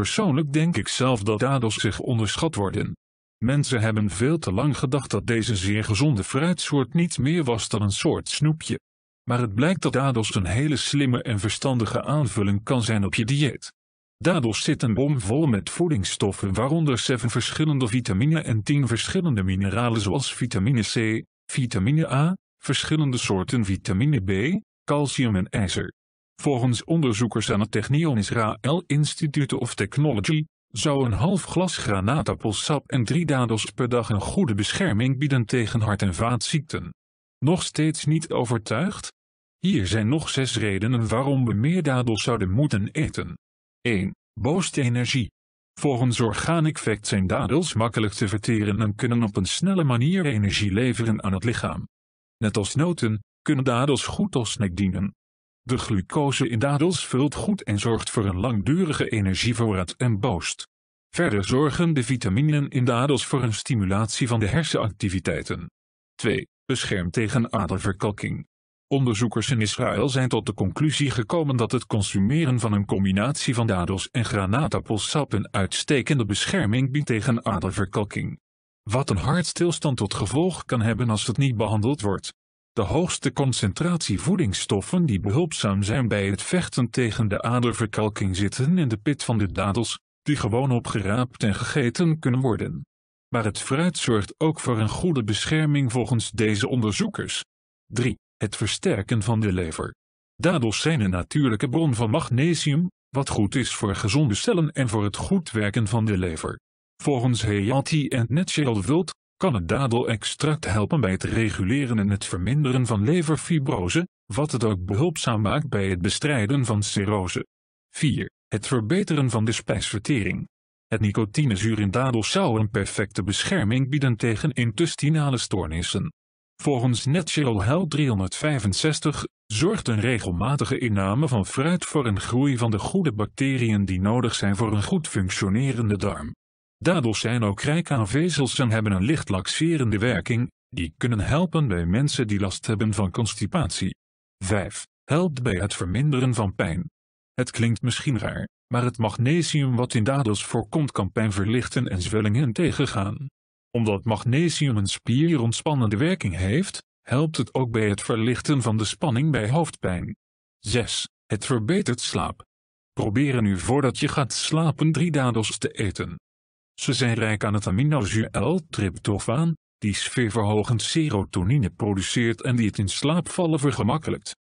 Persoonlijk denk ik zelf dat dadels zich onderschat worden. Mensen hebben veel te lang gedacht dat deze zeer gezonde fruitsoort niet meer was dan een soort snoepje. Maar het blijkt dat dadels een hele slimme en verstandige aanvulling kan zijn op je dieet. Dadels zitten een bom vol met voedingsstoffen waaronder 7 verschillende vitamine en 10 verschillende mineralen zoals vitamine C, vitamine A, verschillende soorten vitamine B, calcium en ijzer. Volgens onderzoekers aan het Technion israel Institute of Technology, zou een half glas granaatappelsap en drie dadels per dag een goede bescherming bieden tegen hart- en vaatziekten. Nog steeds niet overtuigd? Hier zijn nog zes redenen waarom we meer dadels zouden moeten eten. 1. Boost energie. Volgens Organic vet zijn dadels makkelijk te verteren en kunnen op een snelle manier energie leveren aan het lichaam. Net als noten, kunnen dadels goed als snack dienen. De glucose in dadels vult goed en zorgt voor een langdurige energievoorraad en boost. Verder zorgen de vitaminen in dadels voor een stimulatie van de hersenactiviteiten. 2. Bescherm tegen aderverkalking. Onderzoekers in Israël zijn tot de conclusie gekomen dat het consumeren van een combinatie van dadels en granaatappelsap een uitstekende bescherming biedt tegen aderverkalking. Wat een hartstilstand tot gevolg kan hebben als het niet behandeld wordt de hoogste concentratie voedingsstoffen die behulpzaam zijn bij het vechten tegen de aderverkalking zitten in de pit van de dadels, die gewoon opgeraapt en gegeten kunnen worden. Maar het fruit zorgt ook voor een goede bescherming volgens deze onderzoekers. 3. Het versterken van de lever. Dadels zijn een natuurlijke bron van magnesium, wat goed is voor gezonde cellen en voor het goed werken van de lever. Volgens Heyati en Netsheld Wild kan het dadelextract helpen bij het reguleren en het verminderen van leverfibrose, wat het ook behulpzaam maakt bij het bestrijden van cirrose. 4. Het verbeteren van de spijsvertering. Het nicotinezuur in dadel zou een perfecte bescherming bieden tegen intestinale stoornissen. Volgens Natural Health 365 zorgt een regelmatige inname van fruit voor een groei van de goede bacteriën die nodig zijn voor een goed functionerende darm. Dadels zijn ook rijk aan vezels en hebben een licht laxerende werking, die kunnen helpen bij mensen die last hebben van constipatie. 5. Helpt bij het verminderen van pijn. Het klinkt misschien raar, maar het magnesium wat in dadels voorkomt kan pijn verlichten en zwellingen tegengaan. Omdat magnesium een spierontspannende werking heeft, helpt het ook bij het verlichten van de spanning bij hoofdpijn. 6. Het verbetert slaap. Probeer nu voordat je gaat slapen drie dadels te eten. Ze zijn rijk aan het aminozuur L-tryptofaan, die sfeerverhogend serotonine produceert en die het in slaapvallen vergemakkelijkt.